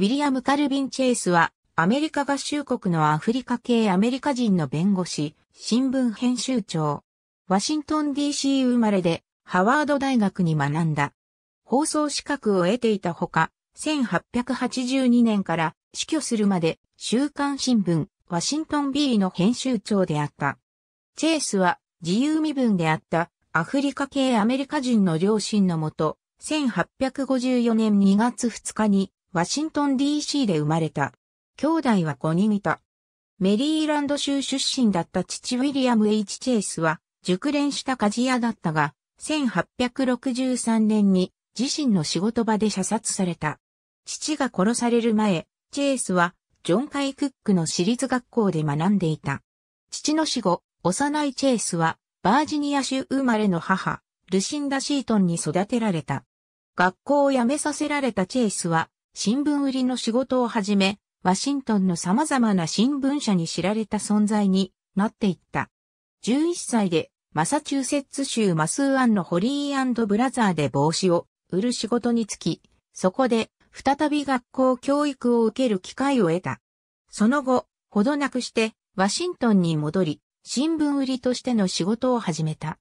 ウィリアム・カルビン・チェイスは、アメリカ合衆国のアフリカ系アメリカ人の弁護士、新聞編集長。ワシントン DC 生まれで、ハワード大学に学んだ。放送資格を得ていたほか、1882年から死去するまで、週刊新聞、ワシントン B の編集長であった。チェイスは、自由身分であったアフリカ系アメリカ人の両親のもと、1854年2月2日にワシントン DC で生まれた。兄弟は5人いた。メリーランド州出身だった父ウィリアム・ H・ チェイスは熟練した鍛冶屋だったが、1863年に自身の仕事場で射殺された。父が殺される前、チェイスはジョン・カイ・クックの私立学校で学んでいた。父の死後、幼いチェイスはバージニア州生まれの母、ルシンダ・シートンに育てられた。学校を辞めさせられたチェイスは新聞売りの仕事をはじめ、ワシントンの様々な新聞社に知られた存在になっていった。11歳でマサチューセッツ州マスーアンのホリーブラザーで帽子を売る仕事に就き、そこで再び学校教育を受ける機会を得た。その後、ほどなくしてワシントンに戻り、新聞売りとしての仕事を始めた。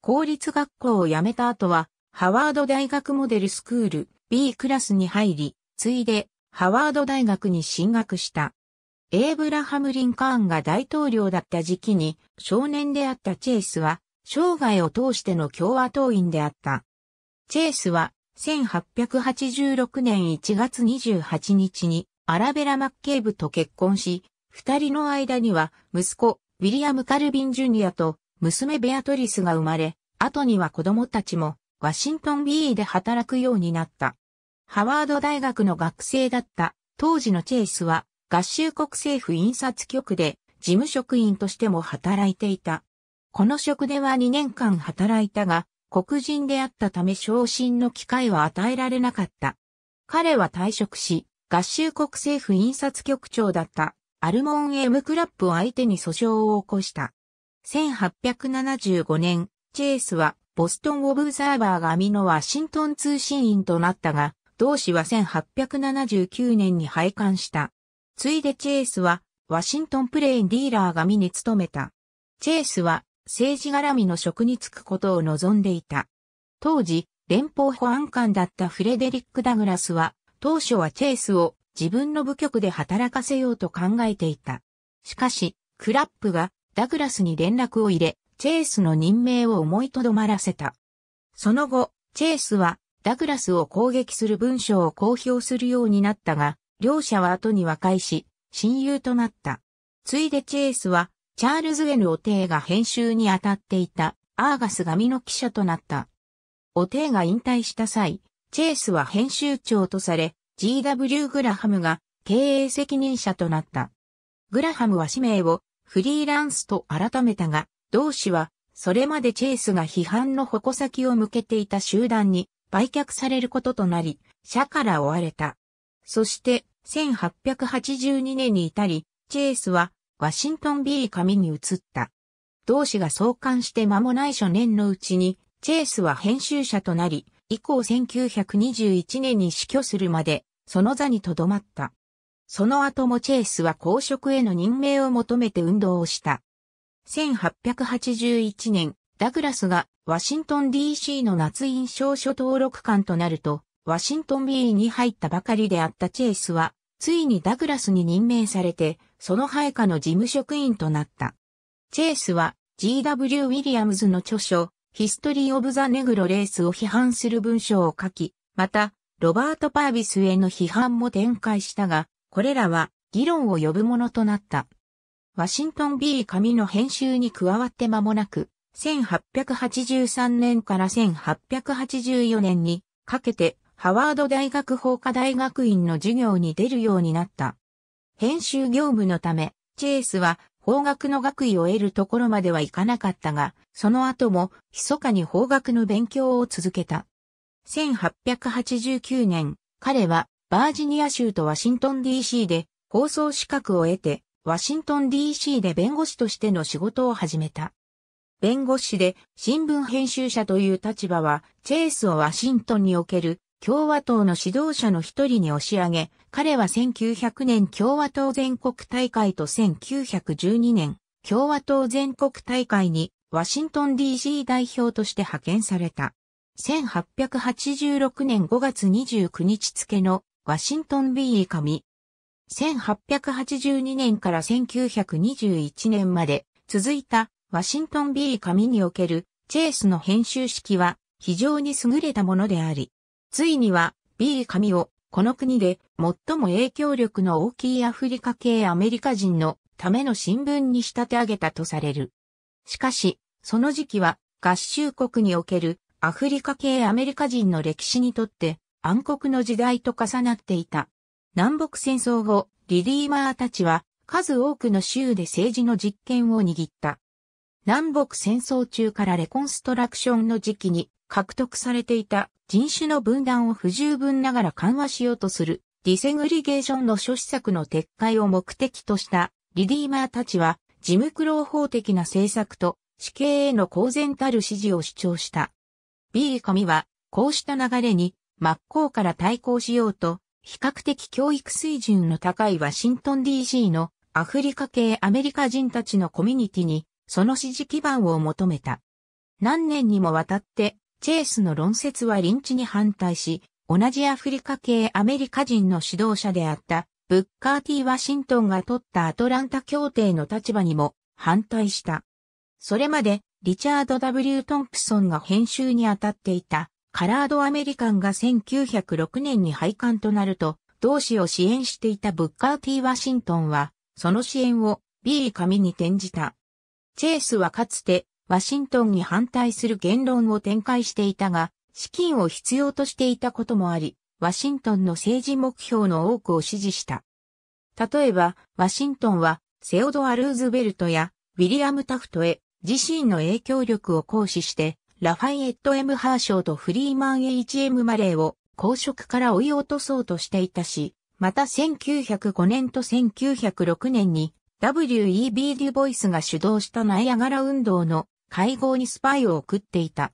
公立学校を辞めた後は、ハワード大学モデルスクール B クラスに入り、ついで、ハワード大学に進学した。エイブラハム・リンカーンが大統領だった時期に少年であったチェイスは生涯を通しての共和党員であった。チェイスは1886年1月28日にアラベラ・マッケーブと結婚し、二人の間には息子ウィリアム・カルビン・ジュニアと娘ベアトリスが生まれ、後には子供たちもワシントンーで働くようになった。ハワード大学の学生だった当時のチェイスは合衆国政府印刷局で事務職員としても働いていた。この職では2年間働いたが、黒人であったため昇進の機会は与えられなかった。彼は退職し、合衆国政府印刷局長だったアルモン・エム・クラップを相手に訴訟を起こした。1875年、チェイスはボストン・オブザーバーが網のワシントン通信員となったが、同氏は1879年に廃刊した。ついでチェイスは、ワシントンプレインディーラーが身に務めた。チェイスは、政治絡みの職に就くことを望んでいた。当時、連邦保安官だったフレデリック・ダグラスは、当初はチェイスを自分の部局で働かせようと考えていた。しかし、クラップがダグラスに連絡を入れ、チェイスの任命を思いとどまらせた。その後、チェイスはダグラスを攻撃する文章を公表するようになったが、両者は後に和解し、親友となった。ついでチェイスは、チャールズ・ウェル・オテーが編集に当たっていた、アーガス紙の記者となった。オテーが引退した際、チェイスは編集長とされ、G.W. グラハムが経営責任者となった。グラハムは氏名をフリーランスと改めたが、同氏はそれまでチェイスが批判の矛先を向けていた集団に売却されることとなり、社から追われた。そして、1882年に至り、チェイスは、ワシントン B 紙に移った。同氏が創刊して間もない初年のうちに、チェイスは編集者となり、以降1921年に死去するまで、その座に留まった。その後もチェイスは公職への任命を求めて運動をした。1881年、ダグラスがワシントン DC の夏印象書登録官となると、ワシントン B に入ったばかりであったチェイスは、ついにダグラスに任命されて、その配下の事務職員となった。チェイスは、G.W. ウィリアムズの著書、ヒストリー・オブ・ザ・ネグロ・レースを批判する文章を書き、また、ロバート・パービスへの批判も展開したが、これらは議論を呼ぶものとなった。ワシントン B 紙の編集に加わって間もなく、1883年から1884年にかけてハワード大学法科大学院の授業に出るようになった。編集業務のため、チェイスは法学の学位を得るところまではいかなかったが、その後も密かに法学の勉強を続けた。1889年、彼はバージニア州とワシントン DC で放送資格を得て、ワシントン DC で弁護士としての仕事を始めた。弁護士で新聞編集者という立場は、チェイスをワシントンにおける共和党の指導者の一人に押し上げ、彼は1900年共和党全国大会と1912年共和党全国大会にワシントン DC 代表として派遣された。1886年5月29日付のワシントン B 紙。1882年から1921年まで続いたワシントン B 紙におけるチェースの編集式は非常に優れたものであり、ついには B 紙をこの国で最も影響力の大きいアフリカ系アメリカ人のための新聞に仕立て上げたとされる。しかし、その時期は合衆国におけるアフリカ系アメリカ人の歴史にとって暗黒の時代と重なっていた。南北戦争後、リリーマーたちは数多くの州で政治の実権を握った。南北戦争中からレコンストラクションの時期に獲得されていた人種の分断を不十分ながら緩和しようとするディセグリゲーションの諸施策の撤回を目的としたリディーマーたちはジムクロー法的な政策と死刑への公然たる支持を主張した。B 組はこうした流れに真っ向から対抗しようと比較的教育水準の高いワシントン DC のアフリカ系アメリカ人たちのコミュニティにその支持基盤を求めた。何年にもわたって、チェイスの論説は臨チに反対し、同じアフリカ系アメリカ人の指導者であった、ブッカー・ティー・ワシントンが取ったアトランタ協定の立場にも反対した。それまで、リチャード・ W・ トンプソンが編集に当たっていた、カラード・アメリカンが1906年に廃刊となると、同志を支援していたブッカー・ティー・ワシントンは、その支援を B 紙に転じた。チェースはかつてワシントンに反対する言論を展開していたが、資金を必要としていたこともあり、ワシントンの政治目標の多くを支持した。例えば、ワシントンはセオドア・ルーズベルトやウィリアム・タフトへ自身の影響力を行使して、ラファイエット・ M・ ハーショーとフリーマン・ H.M. マレーを公職から追い落とそうとしていたし、また1905年と1906年に W.E.B. デュボイスが主導したナイアガラ運動の会合にスパイを送っていた。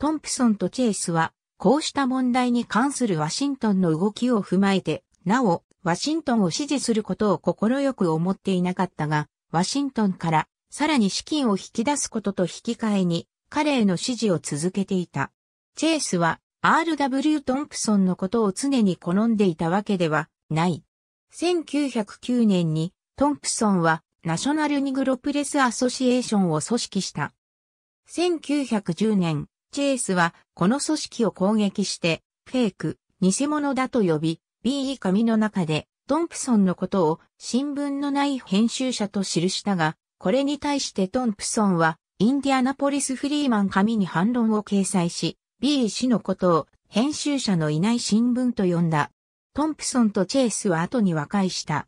トンプソンとチェイスは、こうした問題に関するワシントンの動きを踏まえて、なお、ワシントンを支持することを心よく思っていなかったが、ワシントンからさらに資金を引き出すことと引き換えに、彼への支持を続けていた。チェイスは R.W. トンプソンのことを常に好んでいたわけではない。1909年にトンプソンはナショナルニグロプレスアソシエーションを組織した。1910年、チェイスはこの組織を攻撃して、フェイク、偽物だと呼び、BE 紙の中でトンプソンのことを新聞のない編集者と記したが、これに対してトンプソンはインディアナポリス・フリーマン紙に反論を掲載し、B 氏のことを編集者のいない新聞と呼んだ。トンプソンとチェイスは後に和解した。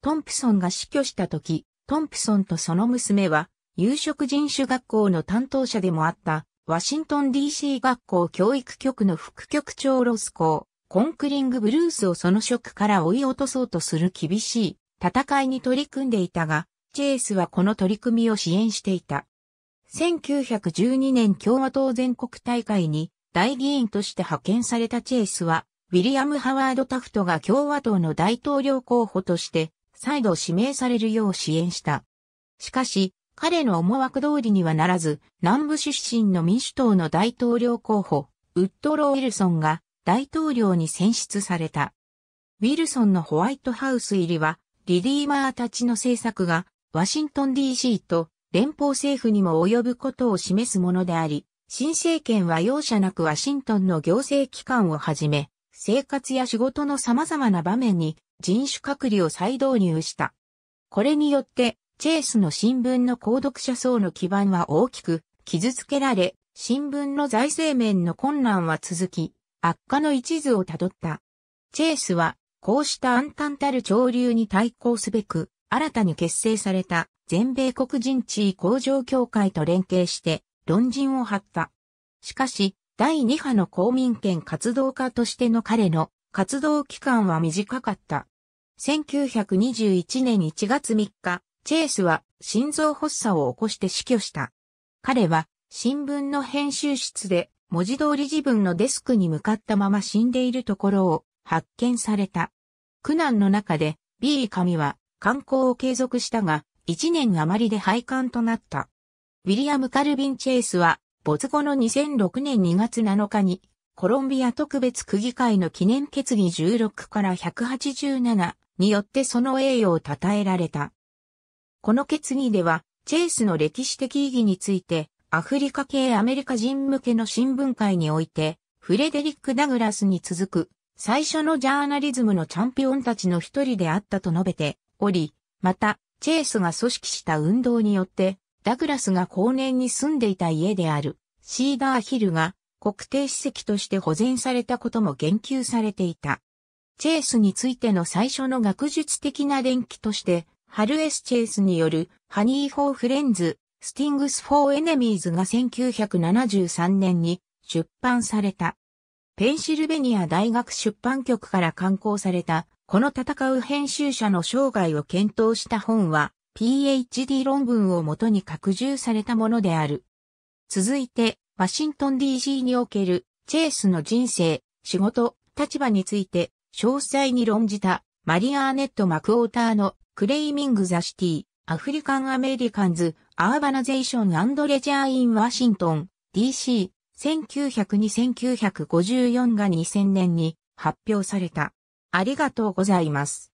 トンプソンが死去した時、トンプソンとその娘は、有色人種学校の担当者でもあった、ワシントン DC 学校教育局の副局長ロスコー、コンクリング・ブルースをその職から追い落とそうとする厳しい戦いに取り組んでいたが、チェイスはこの取り組みを支援していた。1912年共和党全国大会に大議員として派遣されたチェイスは、ウィリアム・ハワード・タフトが共和党の大統領候補として再度指名されるよう支援した。しかし、彼の思惑通りにはならず、南部出身の民主党の大統領候補、ウッドロー・ウィルソンが大統領に選出された。ウィルソンのホワイトハウス入りは、リディーマーたちの政策が、ワシントン DC と連邦政府にも及ぶことを示すものであり、新政権は容赦なくワシントンの行政機関をはじめ、生活や仕事の様々な場面に人種隔離を再導入した。これによって、チェイスの新聞の購読者層の基盤は大きく傷つけられ、新聞の財政面の困難は続き、悪化の一途をたどった。チェイスは、こうした暗淡たる潮流に対抗すべく、新たに結成された全米黒人地位向上協会と連携して、論陣を張った。しかし、第2波の公民権活動家としての彼の活動期間は短かった。1921年1月3日、チェイスは心臓発作を起こして死去した。彼は新聞の編集室で文字通り自分のデスクに向かったまま死んでいるところを発見された。苦難の中で B 神は観光を継続したが、1年余りで廃刊となった。ウィリアム・カルビン・チェイスは没後の2006年2月7日にコロンビア特別区議会の記念決議16から187によってその栄誉を称えられた。この決議では、チェイスの歴史的意義について、アフリカ系アメリカ人向けの新聞会において、フレデリック・ダグラスに続く、最初のジャーナリズムのチャンピオンたちの一人であったと述べており、また、チェイスが組織した運動によって、ダグラスが後年に住んでいた家である、シーダーヒルが国定史跡として保全されたことも言及されていた。チェースについての最初の学術的な伝記として、ハルエス・チェースによる、ハニー・フォー・フレンズ、スティングス・フォー・エネミーズが1973年に出版された。ペンシルベニア大学出版局から刊行された、この戦う編集者の生涯を検討した本は、PhD 論文をもとに拡充されたものである。続いて、ワシントン DC におけるチェイスの人生、仕事、立場について詳細に論じたマリアーネット・マクオーターのクレイミング・ザ・シティ、アフリカン・アメリカンズ、アーバナゼーション・レジャー・イン・ワシントン、DC、1902-1954が2000年に発表された。ありがとうございます。